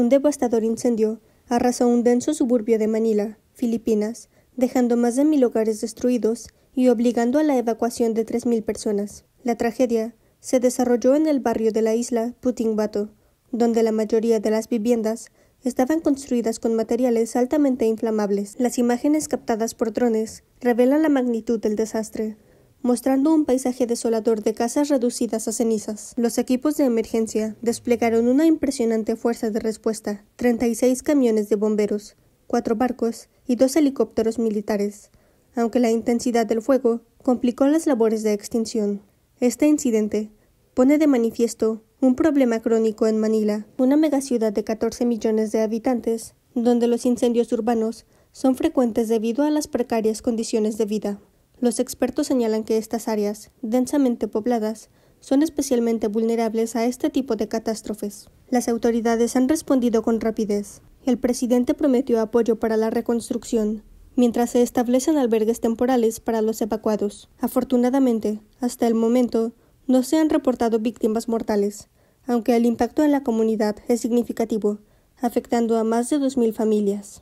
Un devastador incendio arrasó un denso suburbio de Manila, Filipinas, dejando más de mil hogares destruidos y obligando a la evacuación de tres mil personas. La tragedia se desarrolló en el barrio de la isla Putingbato, donde la mayoría de las viviendas estaban construidas con materiales altamente inflamables. Las imágenes captadas por drones revelan la magnitud del desastre mostrando un paisaje desolador de casas reducidas a cenizas. Los equipos de emergencia desplegaron una impresionante fuerza de respuesta, 36 camiones de bomberos, cuatro barcos y dos helicópteros militares, aunque la intensidad del fuego complicó las labores de extinción. Este incidente pone de manifiesto un problema crónico en Manila, una megaciudad de 14 millones de habitantes, donde los incendios urbanos son frecuentes debido a las precarias condiciones de vida. Los expertos señalan que estas áreas, densamente pobladas, son especialmente vulnerables a este tipo de catástrofes. Las autoridades han respondido con rapidez. El presidente prometió apoyo para la reconstrucción, mientras se establecen albergues temporales para los evacuados. Afortunadamente, hasta el momento, no se han reportado víctimas mortales, aunque el impacto en la comunidad es significativo, afectando a más de 2.000 familias.